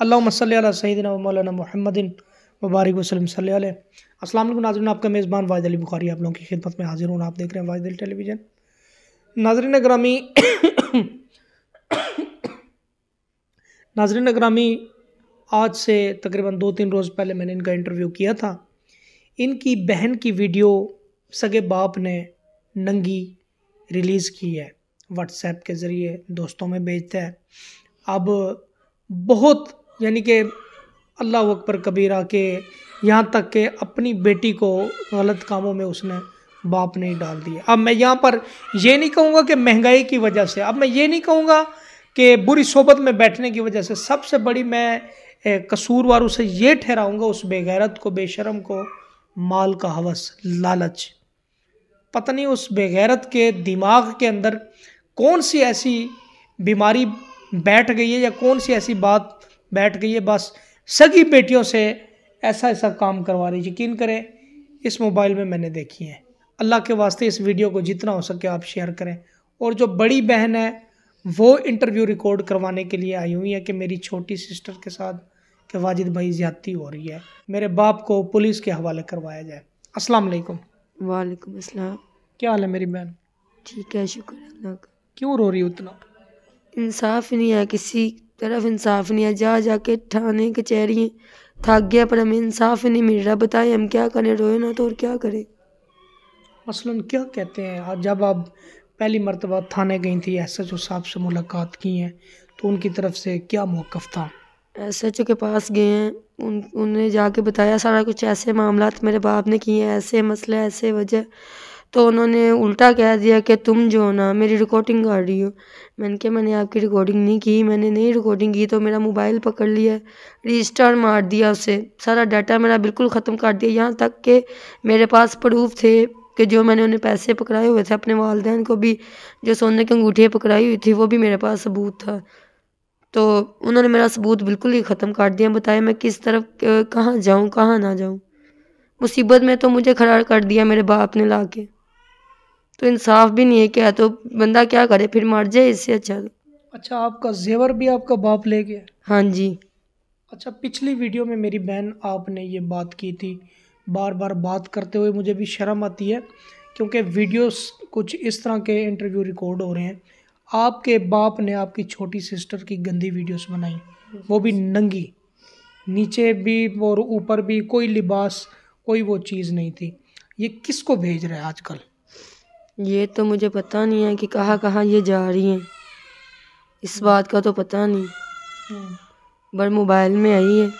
अल्लाह सल सईदिन मौलाना महमदिन मुबारक वसलम सल वालेकुम नाजरन आपका मेज़बान वाहिद अली बुखारी आप लोगों की खिदमत में हाजिर हूँ आप देख रहे हैं वाजद अली टेलीविज़न नाजरन ग्रामी नाजरन ग्रामी आज से तकरीबन दो तीन रोज़ पहले मैंने इनका इंटरव्यू किया था इनकी बहन की वीडियो सगे बाप ने नंगी रिलीज़ की है व्हाट्सएप के ज़रिए दोस्तों में भेजता है अब बहुत यानी कि अल्लाह अकबर कबीरा के यहाँ तक के अपनी बेटी को गलत कामों में उसने बाप ने डाल दिया अब मैं यहाँ पर यह नहीं कहूँगा कि महंगाई की वजह से अब मैं ये नहीं कहूँगा कि बुरी सोबत में बैठने की वजह से सबसे बड़ी मैं कसूरवार उसे ये ठहराऊँगा उस बेगैरत को बेशरम को माल का हवस लालच पता नहीं उस बेगैरत के दिमाग के अंदर कौन सी ऐसी बीमारी बैठ गई है या कौन सी ऐसी बात बैठ गई है बस सगी बेटियों से ऐसा ऐसा काम करवा रही यकीन करें इस मोबाइल में मैंने देखी है अल्लाह के वास्ते इस वीडियो को जितना हो सके आप शेयर करें और जो बड़ी बहन है वो इंटरव्यू रिकॉर्ड करवाने के लिए आई हुई है कि मेरी छोटी सिस्टर के साथ के वाजिद भाई ज्यादती हो रही है मेरे बाप को पुलिस के हवाले करवाया जाए अस्सलाम वालेकुम वालेकुम अस्सलाम क्या हाल है मेरी बहन ठीक है शुक्र अल्लाह का क्यों रो रही उतना इंसाफ नहीं है किसी तरफ इंसाफ नहीं है जा जाके थाने कचहरी थक गया पर हमें इंसाफ नहीं मिल रहा बताएं हम क्या करें रोए ना तो और क्या करें मसलन क्या कहते हैं जब आप पहली मरतबा थाने गई थी एस एच ओ साहब से मुलाकात की है तो उनकी तरफ से क्या मौक़ था एस एच ओ के पास गए हैं उन उन्होंने जाके बताया सारा कुछ ऐसे मामला मेरे बाप ने किए हैं ऐसे मसले ऐसे वजह तो उन्होंने उल्टा कह दिया कि तुम जो हो ना मेरी रिकॉर्डिंग कर रही हो मैंने कहा मैंने आपकी रिकॉर्डिंग नहीं की मैंने नहीं रिकॉर्डिंग की तो मेरा मोबाइल पकड़ लिया रजिस्टर मार दिया उसे सारा डाटा मेरा बिल्कुल ख़त्म कर दिया यहाँ तक कि मेरे पास प्रूफ थे कि जो मैंने उन्हें पैसे पकड़ाए हुए थे अपने वालदेन को भी जो सोने की अंगूठियाँ पकड़ाई हुई थी वो भी मेरे पास सबूत था तो उन्होंने मेरा सबूत बिल्कुल ही ख़त्म कर दिया बताया मैं किस तरफ कहाँ जाऊँ कहाँ ना जाऊँ मुसीबत में तो मुझे खड़ा कर दिया मेरे बाप ने ला के तो इंसाफ भी नहीं है क्या तो बंदा क्या करे फिर मर जाए इससे अच्छा तो। अच्छा आपका जेवर भी आपका बाप ले गया हाँ जी अच्छा पिछली वीडियो में मेरी बहन आपने ये बात की थी बार बार बात करते हुए मुझे भी शर्म आती है क्योंकि वीडियोस कुछ इस तरह के इंटरव्यू रिकॉर्ड हो रहे हैं आपके बाप ने आपकी छोटी सिस्टर की गंदी वीडियोस बनाई वो भी नंगी नीचे भी और ऊपर भी कोई लिबास कोई वो चीज़ नहीं थी ये किसको भेज रहा है आजकल ये तो मुझे पता नहीं है कि कहाँ कहाँ ये जा रही हैं इस बात का तो पता नहीं बट मोबाइल में आई है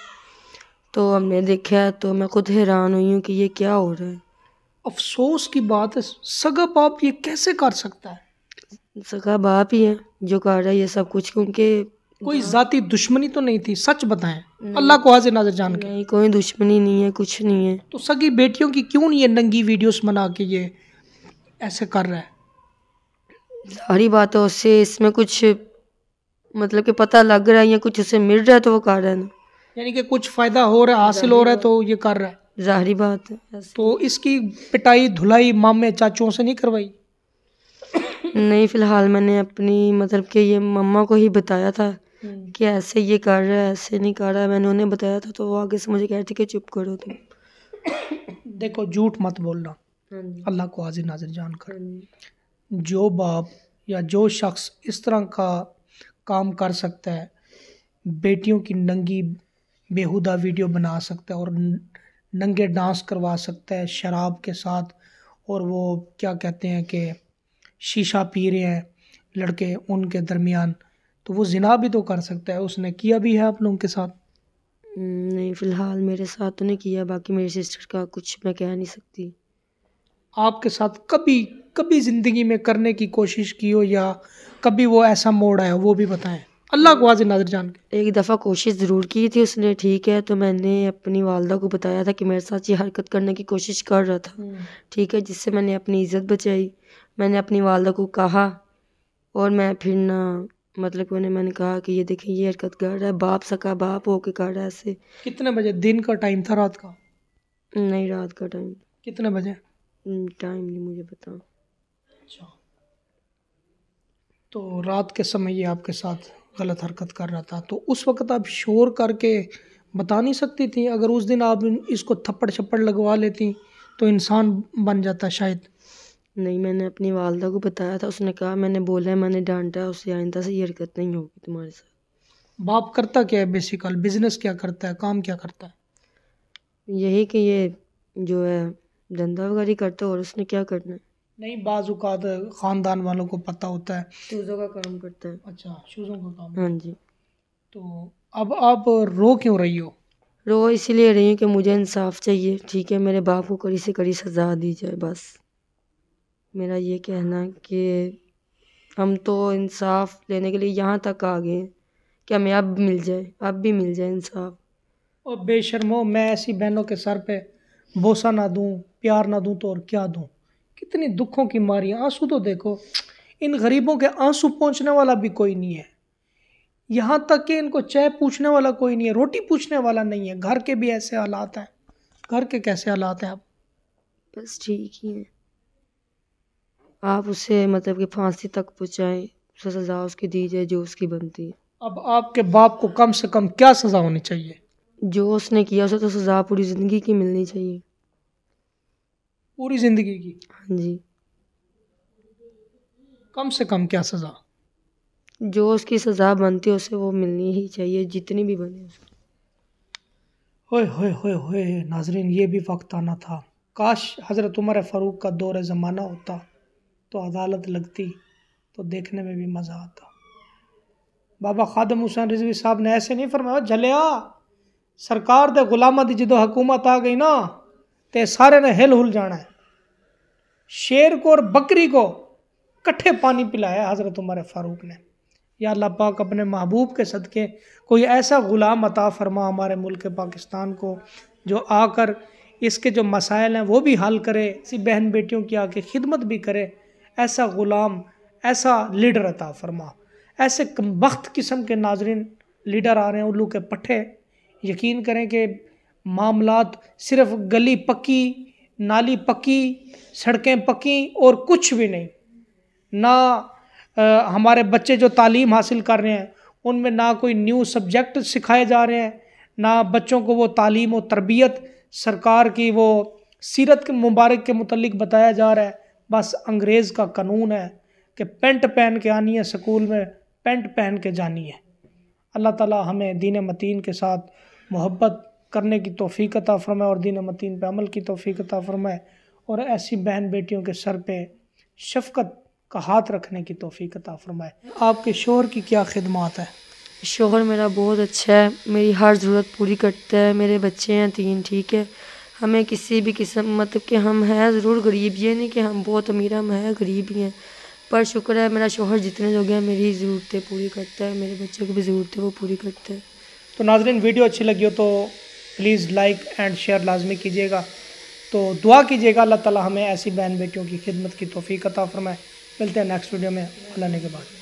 तो हमने देखा तो मैं खुद हैरान हुई हूँ कि ये क्या हो रहा है अफसोस की बात है सगा बाप ये कैसे कर सकता है सगा बाप ही है जो कर रहा है ये सब कुछ क्योंकि कोई हाँ। जाती दुश्मनी तो नहीं थी सच बताएं अल्लाह को हाजिर नाजर जान के नहीं कोई दुश्मनी नहीं है कुछ नहीं है तो सगी बेटियों की क्यों नहीं ये नंगी वीडियोस बना के ये ऐसे कर रहा है सारी बातों से इसमें कुछ मतलब कि पता लग रहा है या कुछ उसे मिल रहा है तो वो कर रहा है ना यानी कि कुछ फ़ायदा हो रहा है हासिल हो रहा है तो ये कर रहा है जाहरी बात है तो इसकी पिटाई धुलाई मामे चाचुओं से नहीं करवाई नहीं फ़िलहाल मैंने अपनी मतलब कि ये मम्मा को ही बताया था हम्म। कि ऐसे ये कर रहा है ऐसे नहीं कर रहा है मैंने उन्हें बताया था तो वो आगे से मुझे कह रही थी कि चुप करो तुम देखो झूठ मत बोलना हाँ अल्लाह को हाजिर नाजिर जानकर हाँ जो बाप या जो शख्स इस तरह का काम कर सकता है बेटियों की नंगी बेहुदा वीडियो बना सकता है और नंगे डांस करवा सकता है शराब के साथ और वो क्या कहते हैं कि शीशा पी रहे हैं लड़के उनके दरमियान तो वो जिना भी तो कर सकता है उसने किया भी है आप लोगों के साथ नहीं फ़िलहाल मेरे साथ तो नहीं किया बाकी मेरी सिस्टर का कुछ मैं कह नहीं सकती आपके साथ कभी कभी ज़िंदगी में करने की कोशिश की हो या कभी वो ऐसा मोड़ आया वो भी बताएं अल्लाह को आज नजर जान के एक दफ़ा कोशिश ज़रूर की थी उसने ठीक है तो मैंने अपनी वालदा को बताया था कि मेरे साथ ये हरकत करने की कोशिश कर रहा था हम्म। ठीक है जिससे मैंने अपनी इज़्ज़त बचाई मैंने अपनी वालदा को कहा और मैं फिर ना मतलब उन्हें मैंने कहा कि ये देखें ये हरकत कर रहा है बाप सका बाप हो के कर रहा है ऐसे कितने बजे दिन का टाइम था रात का नहीं रात का टाइम कितने बजे टाइमली hmm, मुझे पता अच्छा तो रात के समय ये आपके साथ गलत हरकत कर रहा था तो उस वक्त आप शोर करके बता नहीं सकती थी अगर उस दिन आप इसको थप्पड़ छप्पड़ लगवा लेती तो इंसान बन जाता शायद नहीं मैंने अपनी वालदा को बताया था उसने कहा मैंने बोला है मैंने डांटा उससे आइंदा से ये हरकत नहीं होगी तुम्हारे साथ बाप करता क्या है बेसिकल बिजनेस क्या करता है काम क्या करता है यही कि ये जो है धंधागारी करता है और उसने क्या करना है नहीं बाजूकात तो ख़ानदान वालों को पता होता है शूज़ों का काम करता है अच्छा शूज़ों का काम हाँ जी तो अब आप रो क्यों रही हो रो इसीलिए रही हूँ कि मुझे इंसाफ चाहिए ठीक है मेरे बाप को कड़ी से कड़ी सज़ा दी जाए बस मेरा ये कहना कि हम तो इंसाफ लेने के लिए यहाँ तक आ गए कि हमें अब मिल जाए अब भी मिल जाए इंसाफ और बेशर्मो मैं ऐसी बहनों के सर पे बोसा ना दूँ प्यार ना दूं तो और क्या दूं कितनी दुखों की मारी आंसू तो देखो इन गरीबों के आंसू पहुंचने वाला भी कोई नहीं है यहाँ तक कि इनको चाय पूछने वाला कोई नहीं है रोटी पूछने वाला नहीं है घर के भी ऐसे हालात हैं घर के कैसे हालात हैं आप बस ठीक ही है आप उसे मतलब कि फांसी तक पहुँचाएँ उसे सज़ा उसकी दी जाए जो उसकी बनती है अब आपके बाप को कम से कम क्या सज़ा होनी चाहिए जो उसने किया उसे तो सज़ा पूरी ज़िंदगी की मिलनी चाहिए पूरी ज़िंदगी की हाँ जी कम से कम क्या सज़ा जो उसकी सज़ा बनती है उसे वो मिलनी ही चाहिए जितनी भी बने उसको ओए होए होए होए नाजरीन ये भी वक्त आना था काश हज़रत उमर फ़ारूक का दौर ज़माना होता तो अदालत लगती तो देखने में भी मज़ा आता बाबा खादम हुसैन रिजवी साहब ने ऐसे नहीं फरमाया जलिया सरकार दे गुलामा दी जो हुकूमत आ गई ना सारे ने हिल हुल जाना है शेर को और बकरी को कट्ठे पानी पिलाया हज़रत उमर फारूक ने या अल्लाह पाक अपने महबूब के सदक़े कोई ऐसा ग़ुलाम अता फरमा हमारे मुल्क पाकिस्तान को जो आकर इसके जो मसाइल हैं वो भी हल करे इसी बहन बेटियों की आके खिदमत भी करे ऐसा ग़ुलाम ऐसा लीडर अता फरमा ऐसे कम वक्त किस्म के नाजरन लीडर आ रहे हैं उल्लू के पट्ठे यकीन करें कि मामलात सिर्फ गली पक्की नाली पक्की सड़कें पक्की और कुछ भी नहीं ना आ, हमारे बच्चे जो तालीम हासिल कर रहे हैं उनमें ना कोई न्यू सब्जेक्ट सिखाए जा रहे हैं ना बच्चों को वो तालीम और तरबियत सरकार की वो सीरत के मुबारक के मतलब बताया जा रहा है बस अंग्रेज़ का कानून है कि पेंट पहन के आनी है स्कूल में पेंट पहन के जानी है अल्लाह ताला हमें दीन मतीन के साथ मोहब्बत करने की तोफ़ी अता फ़रमाए और दीन मतीन पर अमल की तोफ़ी अता फ़रमाए और ऐसी बहन बेटियों के सर पर शफकत का हाथ रखने की तोफ़ी अता फ़रमाए आपके शोहर की क्या खिदमत है शोहर मेरा बहुत अच्छा है मेरी हर ज़रूरत पूरी करता है मेरे बच्चे हैं तीन ठीक है हमें किसी भी किस्म मतलब कि हम हैं ज़रूर गरीब ये नहीं कि हम बहुत अमीर हम हैं गरीब ही हैं पर शुक्र है मेरा शोहर जितने लोग हैं मेरी ज़रूरतें पूरी करता है मेरे बच्चों की भी ज़रूरतें वो पूरी करता है तो नाजरीन वीडियो अच्छी लगी हो तो प्लीज़ लाइक एंड शेयर लाजमी कीजिएगा तो दुआ कीजिएगा अल्लाह ताला हमें ऐसी बहन बेटियों की खिदमत की तोफ़ी अता फरमाए मिलते हैं नेक्स्ट वीडियो में अल्लाह ने के बाद